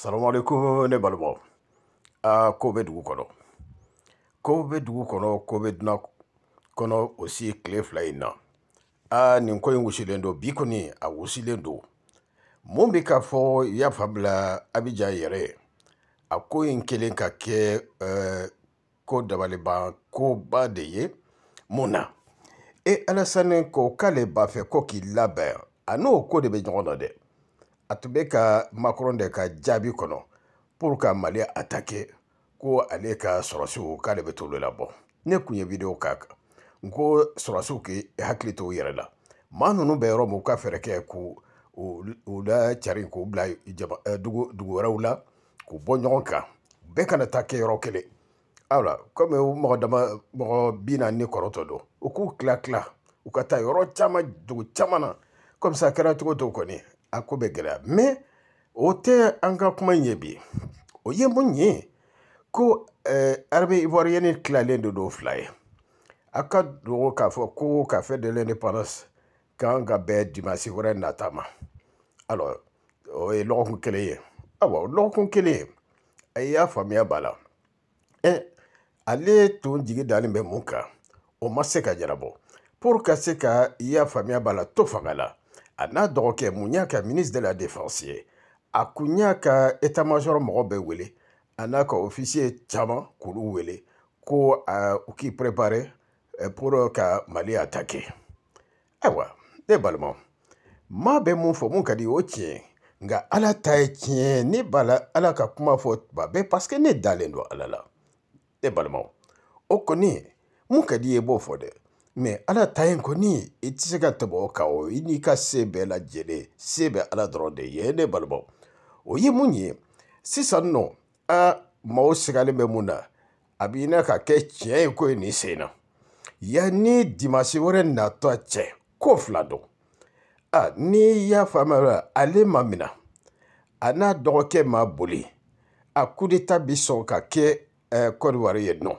salamualekum ne balimaw aa kow bɛ dugu kɔnɔ kow bɛ dugu kɔnɔ kow bɛ dunan kɔnɔ osi tile fila in na aa nin ko in wusilen don bi kɔni a wusilen don mun bɛ ka fɔ y'a fabila abijan yɛrɛ a ko in kelen ka kɛ e, ɛɛ ko dabaliban koba de ye mun na e alasani ko k'ale b'a fɛ ko k'i labɛn a n'o ko de bɛ ɲɔgɔn na dɛ a tun be ka makɔrɔn de ka jaabi kɔnɔ pour ka mali atake ko ale ka sɔrɔsiw k'ale bɛ t'olu labɔ ne kun ye video k'a kan n ko sɔrɔsiw k'i hakili to yɛrɛ la ma nunu bɛ yɔrɔ u ka fɛɛrɛ kɛ k'u u la cari k'u bila dugu wɛrɛw la k'u bɔ ɲɔgɔn kan bɛɛ kana ta kɛ yɔrɔ kelen ala komi mɔgɔ dama mɔgɔ bina ni kɔrɔtɔ don u k'u tila tila u ka taa yɔrɔ caman dugu caman na komi a kɛra cogo to kɔni a ko bɛ gɛlɛya mɛ o tɛ an ka kuma ɲɛ bi o ye mun ye ko euh, arabe ivoiriyɛni tilalen de don fila ye a ka dogo k'a fɔ ko ka fɛ de l'indépendance kan ka bɛn dimasi wɛrɛ nata ma alors o ye lɔgɔkun kelen ye awa lɔgɔkun kelen a y'a faamuya b'a la ɛ ale tun jigi dalen bɛ mun kan o ma se ka ɲɛnabɔ pour ka se ka i y'a faamuya b'a la to fanga la a n'a dɔgɔkɛ muɲaka ministre de la défense ye a kun y'a ka état major mɔgɔ bɛɛ wele a n'a ka officier caman k'olu wele ko uh, u k'i préparer uh, pour ka mali attaquer ayiwa ne balimaw maa bɛ mun fɔ mun ka di o tiɲɛ nka ala ta ye tiɲɛ ne b'a la ala ka kuma fɔ tuma bɛɛ parce que ne dalen don ala la ne balimaw o kɔni mun ka di i ye b'o fɔ dɛ ala ta in kɔni i tɛ se ka tɛmɛ o kan o i n'i ka se bɛɛ lajɛlen se bɛ ala dɔrɔn de ye ne balimaw o ye mun ye sisan nɔ a maaw sigalen bɛ mun na a b'i na ka kɛ tiɲɛ ye ko ye nin sen na yanni dimasi wɛrɛ natɔ cɛ ko fila don a n'i y'a faamuya ale ma mina a n'a dɔgɔkɛ ma boli a kudeta bi sɔn ka kɛ kɔdiwari ye nɔ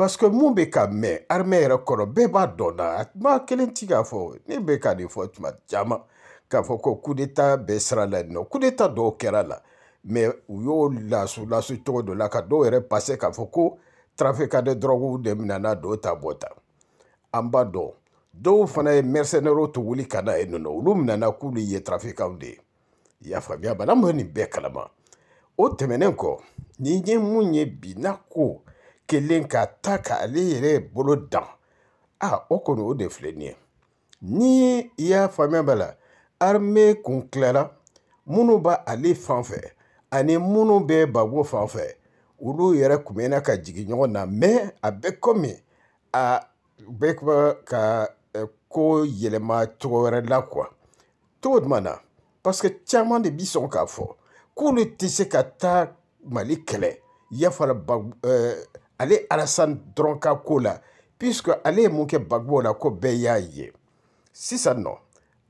parce que mun bɛ ka mɛn armɛ yɛrɛ kɔnɔ bɛɛ b'a dɔn na a ma kelen ti k'a fɔ ne bɛ ka nin fɔ tuma caman k'a fɔ ko coup d'état bɛɛ sira la yen nɔ coup d'état dɔw kɛra la mais u y'o lasu lasu cogo dɔ la ka dɔw yɛrɛ passer k'a fɔ ko trafiquant de drogue de bɛna n'a dɔw ta bɔ tan an b'a dɔn dɔw fana ye mercenaires to wuli ka na yen nɔ olu minɛna k'olu ye trafiquants de ye i y'a faamuya bana mun bɛ nin bɛɛ kalama o tɛmɛnen kɔ nin ye mun ye bi n'a ko. kelen k'a ta k'ale yɛrɛ bolo dan a o kɔni o de filɛ nin ye ni i y'a faamuya b'a la arime kun tilara minnu b'a ale fan fɛ ani minnu bɛ babo fan fɛ olu yɛrɛ kun bɛna ka jigin ɲɔgɔn na mɛ a bɛ komi a bɛ kuma ka ko yɛlɛma cogo wɛrɛ la kuwa cogo jumɛn na parce que caman de bi sɔn k'a fɔ k'olu tɛ se ka taa mali kɛlɛ yafara ba ɛɛ ale alasani dɔrɔn ka ko la puisque ale ye mun kɛ bagbo la ko bɛɛ y'a ye sisan nɔ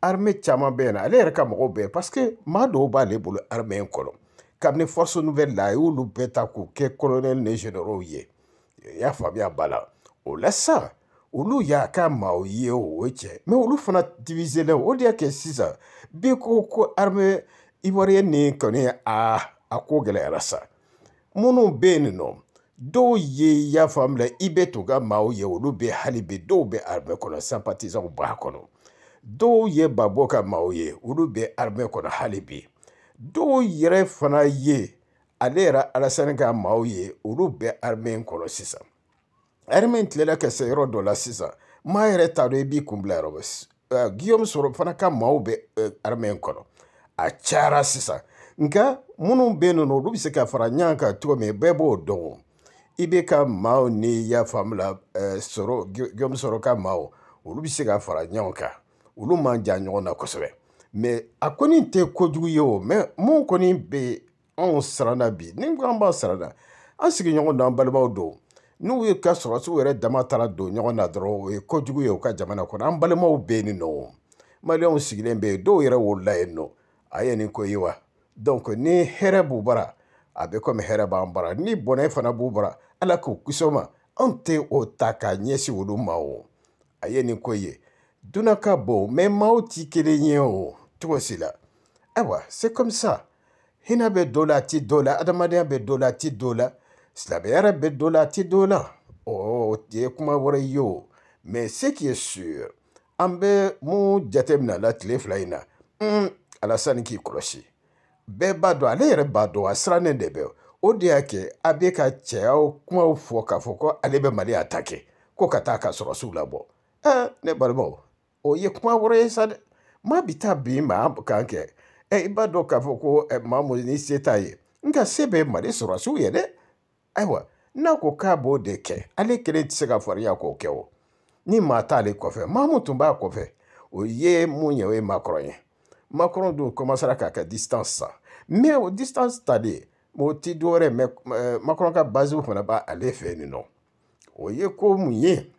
armée caman bɛ yen na ale yɛrɛ ka mɔgɔw bɛ parce que maa dɔw b'ale bolo armée in kɔnɔ kabini force nouvelle la a y'olu bɛɛ ta k'u kɛ colonel ni généraux ye y'a faamuya ba la o la sa olu y'a ka maaw ye o ye cɛ mɛ olu fana diviselen o de y'a kɛ sisan bi ko ko armée ivoirienne ni kɔni a a ko gɛlɛyara sa minnu bɛ yen nɔ dɔw ye i y'a faamu i bɛ to ka maaw ye olu bɛ hali bi dɔw bɛ armée kɔnɔ sympathisants b'a kɔnɔ dɔw ye babɔ ka maaw ye olu bɛ armée kɔnɔ hali bi dɔw yɛrɛ fana ye ale yɛrɛ alasani ka maaw ye olu bɛ armée in kɔnɔ sisan armée in tilela ka se yɔrɔ dɔ la sisan maa yɛrɛ t'a dɔn i b'i kun bila yɔrɔ uh, eh, guillaume sɔrɔ fana ka maaw bɛ uh, eh, armée in kɔnɔ a cayara sisan nka minnu bɛ yen nɔ olu bɛ se ka fara ɲɔgɔn kan cogo min bɛɛ b'o dɔn o. i bɛ ka maaw ni i y'a faamu la sɔrɔ gɔmi sɔrɔ ka maaw olu bɛ se ka fara ɲɔgɔn kan olu man jan ɲɔgɔn na kosɛbɛ mɛ a kɔni tɛ kojugu ye o mɛ mun kɔni bɛ anw siranna bi ni ko an b'a siranna an sigiɲɔgɔn don an balimaw don n'u ye ka sɔrɔsiw yɛrɛ dama taara don ɲɔgɔn na dɔrɔn o ye kojugu ye u ka jamana kɔnɔ an balimaw bɛ yen nɔ o maliyɛnw sigilen bɛ yen dɔw yɛrɛ wolola yen nɔ a ye nin ko ye wa donc ni hɛrɛ b'u bara a bɛ komi hɛrɛ b'an bara ni bɔnɛ fana b'u bara ala k'u kisi o ma anw tɛ o ta k'a ɲɛsin olu ma o a ye nin ko ye dunan ka bon mɛ maaw ti kelen ye o cogo si la ayiwa c'est comme ça hinɛ bɛ dɔ la a ti dɔ la adamadenya bɛ dɔ la a ti dɔ la silamɛya bɛ dɔ la a ti dɔ la o ye kuma wɛrɛ ye o mɛ ce qui est sûr an bɛ mun jateminɛ la tile fila in na mm, alasanni k'i kɔlɔsi bɛɛ b'a dɔn ale yɛrɛ b'a dɔn a sirannen de bɛ o de y'a kɛ a bɛ ka cɛyaw kumaw fɔ k'a fɔ ko ale bɛ mali atake ko ka taa ka sɔrɔsiw labɔ ɛ ne balimaw o ye kuma wɛrɛ ye sa dɛ maa bi taa bin maa kan kɛ ɛ i b'a dɔn k'a fɔ ko ɛ mun ni se t'a ye nka se bɛ mali sɔrɔsiw ye dɛ ayiwa n'a ko k'a b'o de kɛ ale kelen tɛ se ka farinya k'o kɛ o ni maa t'ale kɔfɛ maa mun tun b'a kɔfɛ o ye mun ye o ye makɔrɔn ye makɔrɔn dun kɔmasara k'a ka distance san mais o distance talen o ti dɔwɛrɛ mɛ makɔrɔ ka baziw fana b'ale fɛ yen nɔ o ye ko mun ye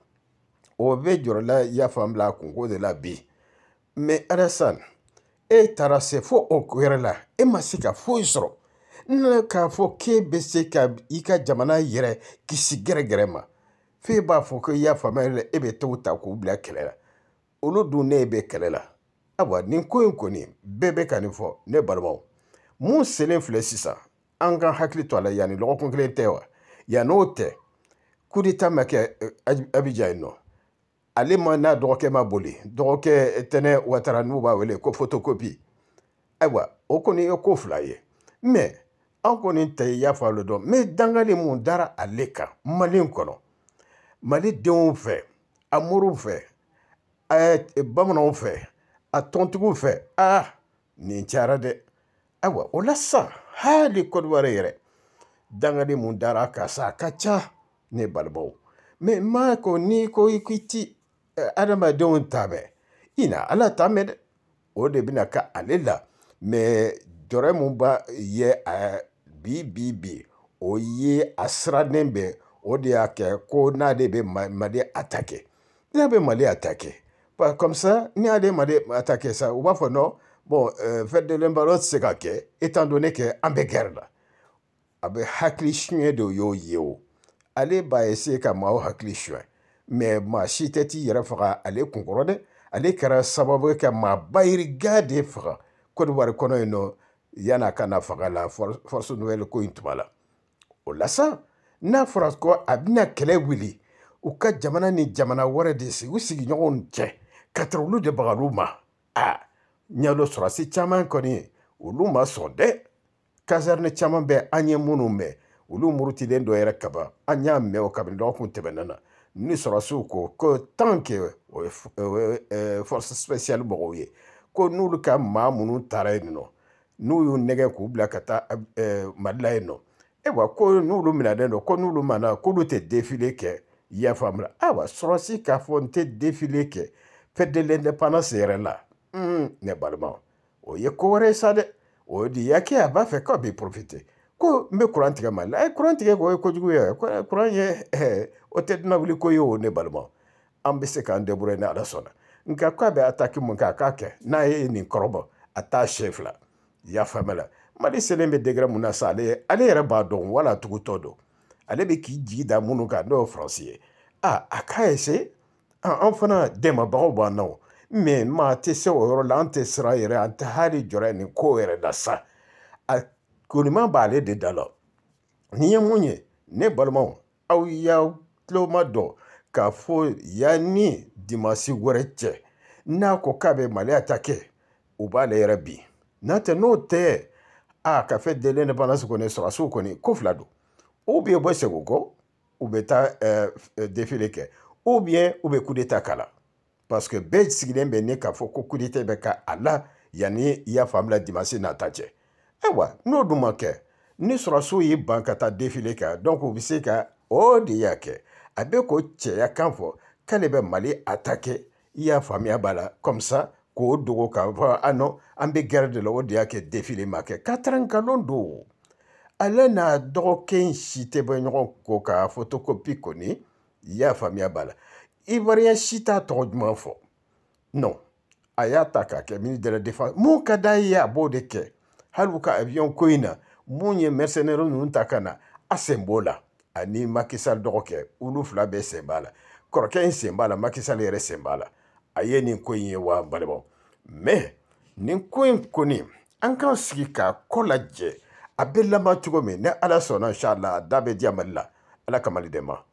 o bɛ jɔrɔla yafan bila a kunko de la bi mɛ alasan e taara se fo o yɛrɛ la e ma se ka foyi sɔrɔ ne k'a fɔ k'e bɛ se ka i ka jamana yɛrɛ kisi gɛrɛgɛrɛ ma f'e b'a fɔ ko i y'a faamuya yɛrɛ la e bɛ t'o ta k'u bila kɛlɛ la olu dun ne bɛ kɛlɛ la ayiwa nin ko in kɔni bɛɛ bɛ ka nin fɔ ne balimaw mun selen filɛ sisan an ka hakili to a la yanni lɔgɔkun kelen tɛ wa yann'o tɛ kudeta ma kɛ euh, abijan yen nɔ ale ma n'a dɔgɔkɛ ma boli dɔgɔkɛ eh, tɛnɛ watara n'u b'a wele ko fotokopi ayiwa o kɔni ye ko fila ye mɛ an kɔni ta ye y'a fɔ ale dɔn mɛ dangali mun dara ale kan mali kɔnɔ mali denw fɛ a moriw fɛ eh, bamananw fɛ a tɔntigiw fɛ aa nin cayara dɛ ayiwa o la sisan hali Côte d'Ivoire yɛrɛ dangari mun dara a kan sa a ka ca ne balimaw mɛ maa ko n'i ko i k'i ti adamadenw ta mɛn i na ala ta mɛn dɛ o de bɛna kɛ ale la mɛ jɔrɔ mun ba ye a bi bi bi o ye a sirannen bɛ o de y'a kɛ ko n'ale bɛ mali atake n'a bɛ mali atake comme ça n'ale mali atake sa u b'a fɔ non bon euh, fête de l'enbalo tɛ se ka kɛ étant donné que an bɛ guerre la a bɛ hakili suɲɛ de y'o ye o ale b'a essayer ka maaw hakili suɲɛ mais maa si tɛ t'i yɛrɛ faga ale kunkɔrɔ dɛ ale kɛra sababu ye ka maa bayiriga de faga cote d'ivoire kɔnɔ yen nɔ yan'a ka na faga la force nouvelle ko in tuma la o la sa n'a fɔra ko a bɛna kɛlɛ wuli u ka jamana ni jamana wɛrɛ de sigi u sigiɲɔgɔnw cɛ ka tɛrɛ olu de bagar'u ma aa. Ah. ɲɛdɔ sɔrɔsi caman kɔni olu ma sɔn dɛ kasɛrine caman bɛ an ye minnu mɛn olu murutilen dɔ yɛrɛ kaban an y'a mɛn o kabini dɔgɔkun tɛmɛnen na ni sɔrɔsiw ko ko tanke o ye force spéciale mɔgɔw ye ko n'olu ka maa minnu taara yen nɔ n'u y'u nɛgɛ k'u bila ka taa mali la yen nɔ ayiwa e ko n'olu minɛnen don ko n'olu mana k'olu tɛ défilé kɛ i y'a faamu ayiwa sɔrɔsi k'a fɔ n tɛ défilé kɛ fête de l'indépendance yɛrɛ la Mm, ne balima o ye ko wɛrɛ ye sa dɛ o de yake a b'a fɛ k'aw b'i porofite ko n bɛ kuran tigɛ mali la ɛ kuran tigɛ ko ye kojugu ye kuran ye ɛɛ o tɛ dunan wuli ko ye o ne balima an bɛ se k'an deburu ni ala sɔnna nka k'a bɛ ataki mun kɛ a k'a kɛ n'a ye nin kɔrɔbɔ a t'a sɛ fila i y'a faamuya la mali selen bɛ degɛrɛ mun na sa ale ye ale yɛrɛ b'a dɔn wala tugutɔ don ale bɛ k'i jigi da minnu kan n'o ye faransi ye a a k'a an fana dɛmɛbagaw b'an na o mɛ maa tɛ se o yɔrɔ la an tɛ sira yɛrɛ an tɛ hali jɔra nin ko yɛrɛ la sa a koniman b'ale de da la nin ye mun ye ne balimaw aw y'aw tuloma dɔn k'a fɔ yanni dimasi wɛrɛ cɛ n'a ko k'a bɛ maliya ta kɛ u b'ale yɛrɛ bi n'a tɛ n'o tɛ a ka fɛ delen de banasi kɔni sɔrɔsiw kɔni ko fila don u bɛ bɔ segu kɔ u bɛ taa defile kɛ u bɛ u bɛ kudeta k'a la parce que bɛɛ sigilen bɛ ne k'a fɔ ko kudite bɛ ka a la yanni i y'a faamu la dimanche nata cɛ ayiwa n'o dun ma kɛ ni sɔrɔsiw y'i ban ka taa defile kɛ donc u bɛ se ka o de y'a kɛ a bɛ k'o cɛya kan fɔ k'ale bɛ mali attaquer i y'a faamuya b'a la comme ça k'o dogo k'a fɔ ah non an bɛ guerre de la o de y'a kɛ défilé ma kɛ quatre ans nkalon don ale n'a dɔgɔkɛ in si tɛ bɔ ɲɔgɔn kɔ ka photocopie kɔni i y'a faamuya b'a la Ivoirien si t'a tɔgɔ ɲuman fɔ non a y'a ta k'a kɛ ministre de la défense mun ka d'a ye a b'o de kɛ hali u ka avion ko in na mun ye mercenaire ninnu ta ka na a sen b'o la ani Macky Sall dɔgɔkɛ olu fila bɛɛ sen b'a la kɔrɔkɛ in sen b'a la Macky Sall yɛrɛ sen b'a la a ye nin ko in ye wa n balimaw mais nin ko in kɔni an k'an sigi k'a kɔ lajɛ a bɛ laban cogo min ni ala sɔnna inshallah da bɛ diya mali la ala ka mali dɛmɛ